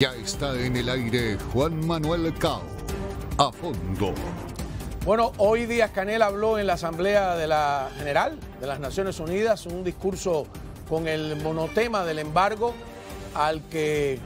Ya está en el aire Juan Manuel Cao, a fondo. Bueno, hoy Díaz Canel habló en la Asamblea de la General de las Naciones Unidas, un discurso con el monotema del embargo, al que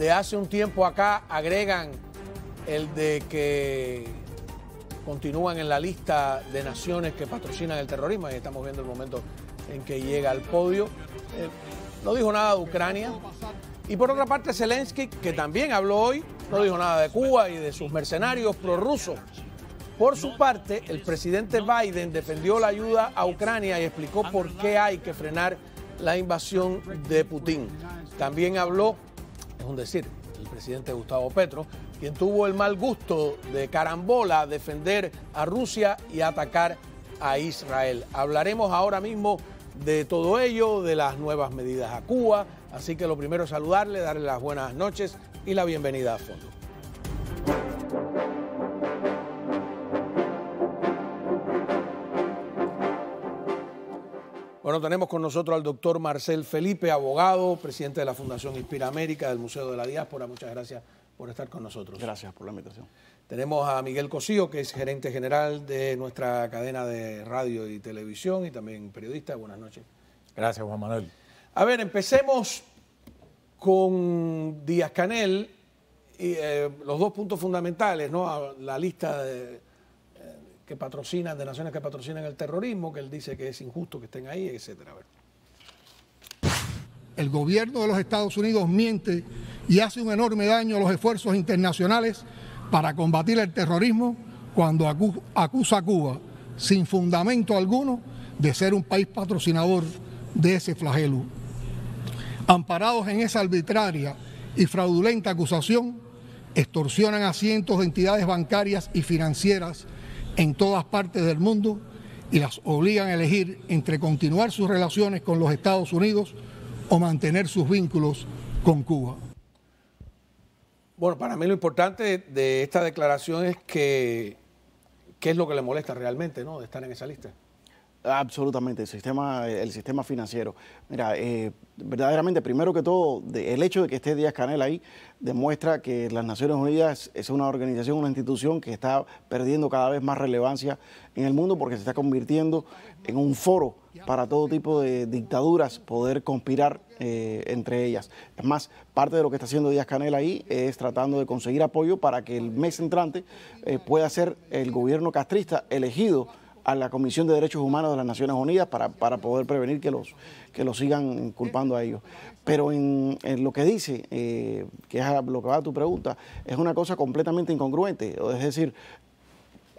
de hace un tiempo acá agregan el de que continúan en la lista de naciones que patrocinan el terrorismo, y estamos viendo el momento en que llega al podio. Eh, no dijo nada de Ucrania, y por otra parte, Zelensky, que también habló hoy, no dijo nada de Cuba y de sus mercenarios prorrusos. Por su parte, el presidente Biden defendió la ayuda a Ucrania y explicó por qué hay que frenar la invasión de Putin. También habló, es un decir, el presidente Gustavo Petro, quien tuvo el mal gusto de carambola defender a Rusia y atacar a Israel. Hablaremos ahora mismo de todo ello, de las nuevas medidas a Cuba, Así que lo primero es saludarle, darle las buenas noches y la bienvenida a fondo. Bueno, tenemos con nosotros al doctor Marcel Felipe, abogado, presidente de la Fundación Inspira América del Museo de la Diáspora. Muchas gracias por estar con nosotros. Gracias por la invitación. Tenemos a Miguel Cosío, que es gerente general de nuestra cadena de radio y televisión y también periodista. Buenas noches. Gracias, Juan Manuel. A ver, empecemos con Díaz Canel y eh, los dos puntos fundamentales, ¿no? La lista de, eh, que patrocinan, de naciones que patrocinan el terrorismo, que él dice que es injusto que estén ahí, etc. ver. El gobierno de los Estados Unidos miente y hace un enorme daño a los esfuerzos internacionales para combatir el terrorismo cuando acusa a Cuba, sin fundamento alguno, de ser un país patrocinador de ese flagelo amparados en esa arbitraria y fraudulenta acusación, extorsionan a cientos de entidades bancarias y financieras en todas partes del mundo y las obligan a elegir entre continuar sus relaciones con los Estados Unidos o mantener sus vínculos con Cuba. Bueno, para mí lo importante de esta declaración es que qué es lo que le molesta realmente, ¿no? De estar en esa lista. Absolutamente, el sistema, el sistema financiero. Mira, eh, verdaderamente, primero que todo, el hecho de que esté Díaz Canel ahí demuestra que las Naciones Unidas es una organización, una institución que está perdiendo cada vez más relevancia en el mundo porque se está convirtiendo en un foro para todo tipo de dictaduras poder conspirar eh, entre ellas. Es más, parte de lo que está haciendo Díaz Canel ahí es tratando de conseguir apoyo para que el mes entrante eh, pueda ser el gobierno castrista elegido a la Comisión de Derechos Humanos de las Naciones Unidas para, poder prevenir que los, que los sigan culpando a ellos. Pero en, lo que dice, eh, que es lo que va a tu pregunta, es una cosa completamente incongruente. Es decir,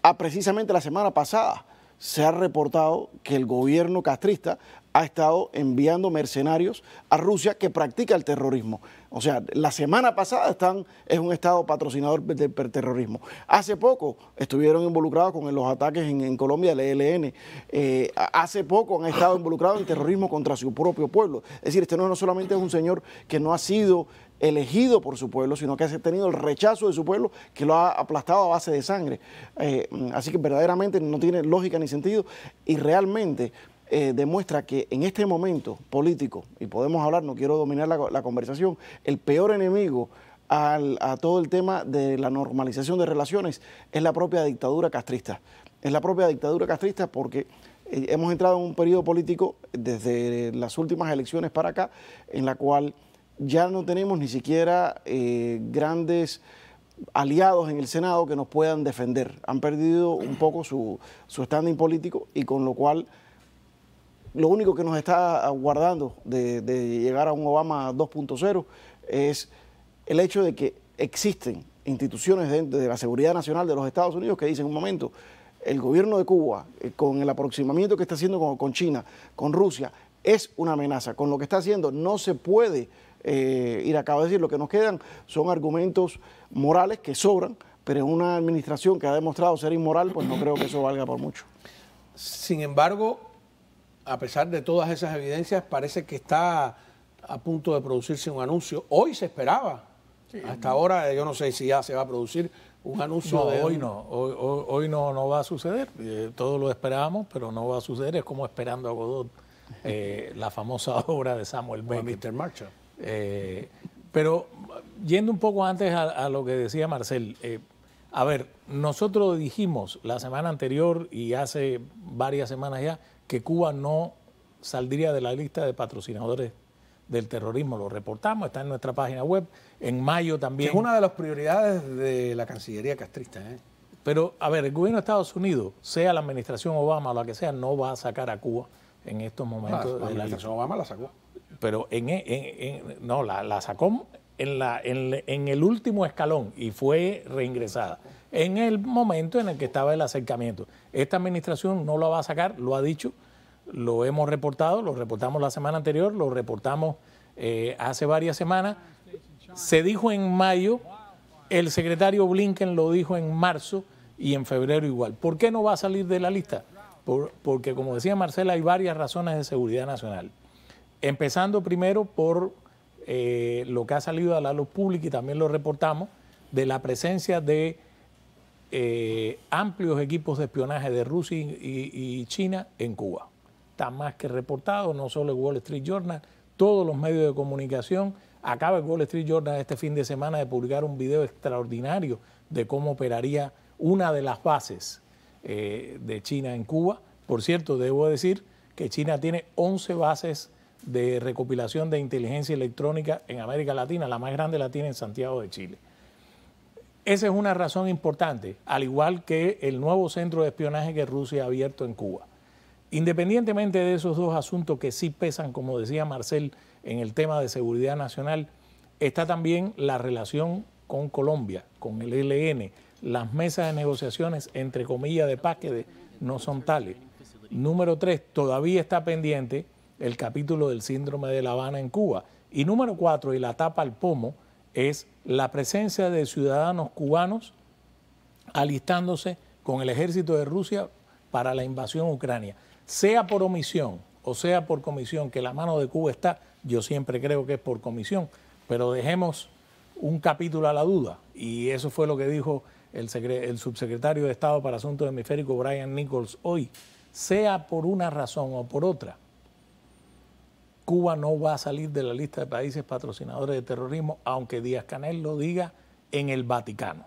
a ah, precisamente la semana pasada se ha reportado que el gobierno castrista ha estado enviando mercenarios a Rusia que practica el terrorismo. O sea, la semana pasada están, es un Estado patrocinador del terrorismo. Hace poco estuvieron involucrados con los ataques en, Colombia del ELN. Eh, hace poco han estado involucrados en terrorismo contra su propio pueblo. Es decir, este no, no solamente es un señor que no ha sido elegido por su pueblo, sino que ha tenido el rechazo de su pueblo que lo ha aplastado a base de sangre. Eh, así que verdaderamente no tiene lógica ni sentido y realmente eh, demuestra que en este momento político, y podemos hablar, no quiero dominar la, conversación, el peor enemigo a todo el tema de la normalización de relaciones es la propia dictadura castrista. Es la propia dictadura castrista porque eh, hemos entrado en un periodo político desde las últimas elecciones para acá, en la cual ya no tenemos ni siquiera eh, grandes aliados en el Senado que nos puedan defender. Han perdido un poco su, su standing político y con lo cual lo único que nos está aguardando de, llegar a un Obama 2.0 es el hecho de que existen instituciones de, la seguridad nacional de los Estados Unidos que dicen un momento, el gobierno de Cuba, eh, con el aproximamiento que está haciendo con, China, con Rusia, es una amenaza. Con lo que está haciendo no se puede eh, ir a cabo. Es decir, lo que nos quedan son argumentos morales que sobran, pero en una administración que ha demostrado ser inmoral, pues no creo que eso valga por mucho. Sin embargo, a pesar de todas esas evidencias, parece que está a punto de producirse un anuncio. Hoy se esperaba. Hasta ahora eh, yo no sé si ya se va a producir un anuncio. No, hoy no, hoy, no, va a suceder. Eh, todos lo esperábamos, pero no va a suceder. Es como esperando a Godot, eh, la famosa obra de Samuel Beckett. Mr. Marshall. pero yendo un poco antes a lo que decía Marcel, a ver, nosotros dijimos la semana anterior y hace varias semanas ya que Cuba no saldría de la lista de patrocinadores del terrorismo. Lo reportamos, está en nuestra página web. En mayo también. es una de las prioridades de la Cancillería castrista. ¿eh? Pero, a ver, el gobierno de Estados Unidos, sea la administración Obama o la que sea, no va a sacar a Cuba en estos ah, momentos. La, administración Obama la sacó. Pero en, e, no, la, sacó en, la, en el último escalón y fue reingresada en el momento en el que estaba el acercamiento. Esta administración no lo va a sacar, lo ha dicho, lo hemos reportado, lo reportamos la semana anterior, lo reportamos eh, hace varias semanas. Se dijo en mayo, el secretario Blinken lo dijo en marzo y en febrero igual. ¿Por qué no va a salir de la lista? porque, como decía Marcela, hay varias razones de seguridad nacional. Empezando primero por eh, lo que ha salido a la luz pública y también lo reportamos, de la presencia de eh, amplios equipos de espionaje de Rusia y, China en Cuba. Está más que reportado, no solo el Wall Street Journal, todos los medios de comunicación. Acaba el Wall Street Journal este fin de semana de publicar un video extraordinario de cómo operaría una de las bases eh, de China en Cuba. Por cierto, debo decir que China tiene 11 bases de recopilación de inteligencia electrónica en América Latina. La más grande la tiene en Santiago de Chile. Esa es una razón importante, al igual que el nuevo centro de espionaje que Rusia ha abierto en Cuba. Independientemente de esos dos asuntos que sí pesan, como decía Marcel, en el tema de seguridad nacional, está también la relación con Colombia, con el ELN, las mesas de negociaciones, entre comillas, de paz no son tales. Número tres, todavía está pendiente el capítulo del síndrome de La Habana en Cuba. Y número cuatro, y la tapa al pomo, es la presencia de ciudadanos cubanos alistándose con el ejército de Rusia para la invasión a Ucrania. Sea por omisión o sea por comisión, que la mano de Cuba está, yo siempre creo que es por comisión, pero dejemos un capítulo a la duda. Y eso fue lo que dijo el, el subsecretario de Estado para Asuntos Hemisféricos, Brian Nichols, hoy. Sea por una razón o por otra, Cuba no va a salir de la lista de países patrocinadores de terrorismo, aunque Díaz Canel lo diga en el Vaticano.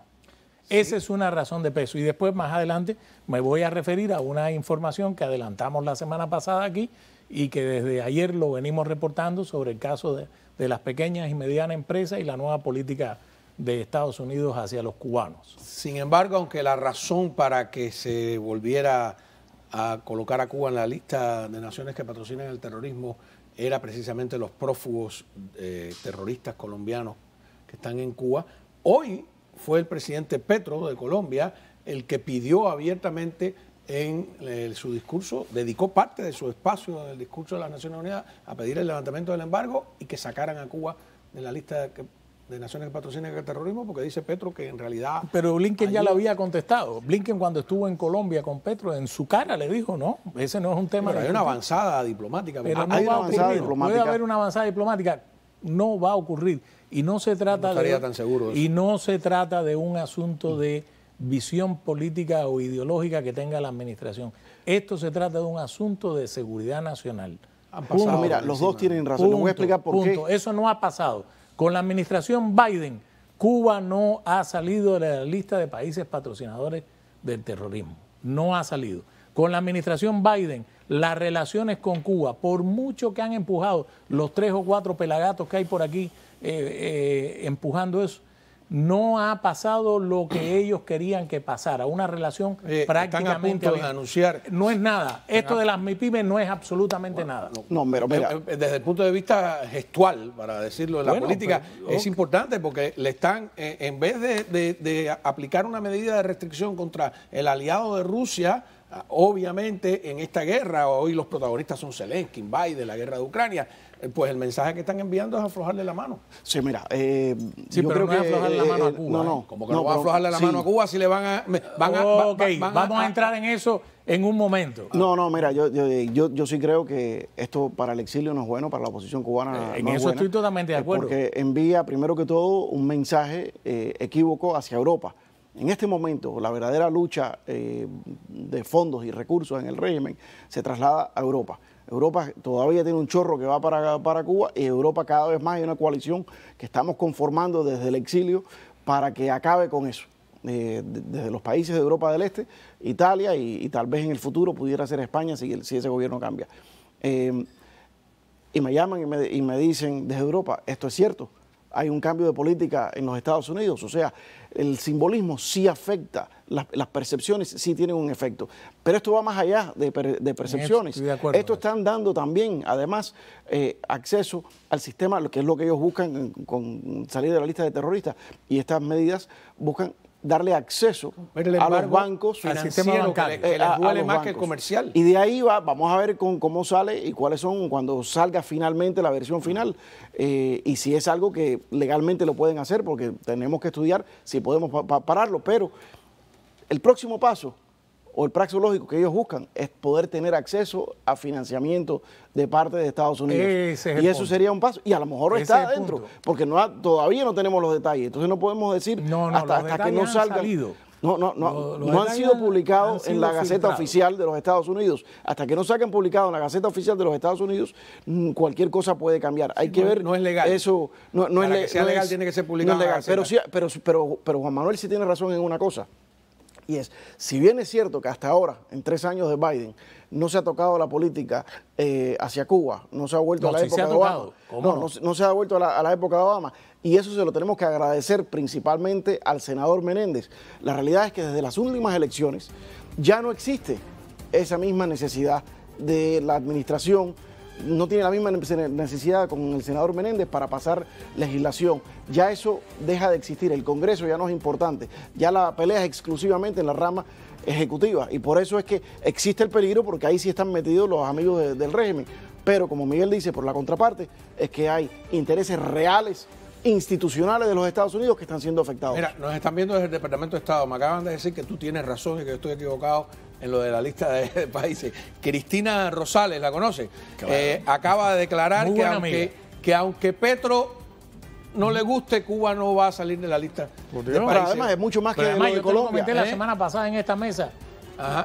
Esa es una razón de peso. Y después, más adelante, me voy a referir a una información que adelantamos la semana pasada aquí y que desde ayer lo venimos reportando sobre el caso de, de las pequeñas y medianas empresas y la nueva política de Estados Unidos hacia los cubanos. Sin embargo, aunque la razón para que se volviera a colocar a Cuba en la lista de naciones que patrocinan el terrorismo era precisamente los prófugos eh, terroristas colombianos que están en Cuba. Hoy fue el presidente Petro de Colombia el que pidió abiertamente en eh, su discurso, dedicó parte de su espacio el discurso de las Naciones Unidas a pedir el levantamiento del embargo y que sacaran a Cuba de la lista de naciones que patrocinan el terrorismo porque dice Petro que en realidad... Pero Blinken ya lo había contestado. Blinken cuando estuvo en Colombia con Petro, en su cara le dijo, no, ese no es un tema... de. hay una avanzada diplomática. Pero no hay una avanzada Puede haber una avanzada diplomática. No va a ocurrir. Y no se trata no estaría de... tan seguro Y no se trata de un asunto de visión política o ideológica que tenga la administración. Esto se trata de un asunto de seguridad nacional. Mira, los dos tienen razón. voy a explicar por punto. Eso no ha pasado. Con la administración Biden, Cuba no ha salido de la lista de países patrocinadores del terrorismo. No ha salido. Con la administración Biden, las relaciones con Cuba, por mucho que han empujado los tres o cuatro pelagatos que hay por aquí eh, eh, empujando eso, no ha pasado lo que ellos querían que pasara, una relación eh, prácticamente... anunciar. No es nada, esto de las MIPIMES no es absolutamente nada. No, pero eh, eh, Desde el punto de vista gestual, para decirlo, de la política, es importante porque le están, en vez de aplicar una medida de restricción contra el aliado de Rusia, Obviamente, en esta guerra, hoy los protagonistas son Zelensky, Biden, la guerra de Ucrania, eh, pues el mensaje que están enviando es aflojarle la mano. Sí, mira. Eh, sí, pero no a aflojarle la mano a eh, Cuba. No, ¿eh? no. Como que no, va a aflojarle la mano a Cuba si le van a. vamos a, entrar en eso en un momento. No, no, mira, yo, sí creo que esto para el exilio no es bueno, para la oposición cubana. en eso estoy totalmente de acuerdo. Porque envía, primero que todo, un mensaje equívoco hacia Europa. En este momento, la verdadera lucha eh, de fondos y recursos en el régimen se traslada a Europa. Europa todavía tiene un chorro que va para, Cuba y Europa cada vez más hay una coalición que estamos conformando desde el exilio para que acabe con eso. Eh, desde los países de Europa del Este, Italia y, tal vez en el futuro pudiera ser España si, ese gobierno cambia. Eh, y me llaman y me, y me dicen desde Europa, esto es cierto, hay un cambio de política en los Estados Unidos. O sea, el simbolismo sí afecta, las, percepciones sí tienen un efecto. Pero esto va más allá de, de percepciones. De esto están dando también, además, eh, acceso al sistema, lo que es lo que ellos buscan con salir de la lista de terroristas. Y estas medidas buscan darle acceso a los bancos al sistema bancario más bancos. que el comercial. Y de ahí va, vamos a ver con, cómo sale y cuáles son cuando salga finalmente la versión final eh, y si es algo que legalmente lo pueden hacer porque tenemos que estudiar si podemos pararlo, pero el próximo paso o el lógico que ellos buscan es poder tener acceso a financiamiento de parte de Estados Unidos. y eso sería un paso. Y a lo mejor está adentro, porque todavía no tenemos los detalles. Entonces no podemos decir hasta, que no salga. No, no, no, no han sido publicados en la Gaceta Oficial de los Estados Unidos. Hasta que no saquen publicado en la Gaceta Oficial de los Estados Unidos, mm, cualquier cosa puede cambiar. Hay que ver. No es legal. Eso no, es legal. tiene que ser publicado. Pero, pero Juan Manuel sí tiene razón en una cosa. Y es, si bien es cierto que hasta ahora, en tres años de Biden, no se ha tocado la política eh, hacia Cuba, no se ha vuelto a la época de Obama. No, no? se ha vuelto a la época de Obama. Y eso se lo tenemos que agradecer principalmente al senador Menéndez. La realidad es que desde las últimas elecciones ya no existe esa misma necesidad de la administración no tiene la misma necesidad con el senador Menéndez para pasar legislación. Ya eso deja de existir, el Congreso ya no es importante, ya la pelea es exclusivamente en la rama ejecutiva y por eso es que existe el peligro porque ahí sí están metidos los amigos del régimen. Pero como Miguel dice, por la contraparte, es que hay intereses reales institucionales de los Estados Unidos que están siendo afectados. Mira, nos están viendo desde el Departamento de Estado. Me acaban de decir que tú tienes razón y que yo estoy equivocado en lo de la lista de países. Cristina Rosales, ¿la conoce? Eh, acaba de declarar que aunque, Petro no le guste, Cuba no va a salir de la lista. además es mucho más que Colombia. lo comenté la ¿eh? semana pasada en esta mesa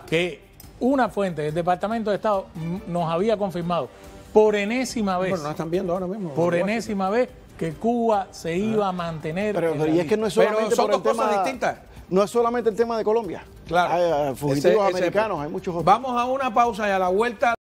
que una fuente del Departamento de Estado nos había confirmado por enésima vez. no están viendo ahora Por enésima vez que Cuba se iba a mantener. Pero, es que son dos el tema, cosas distintas. No es solamente el tema de Colombia. Claro. Hay, eh, fugitivos americanos, hay muchos Vamos a una pausa y a la vuelta.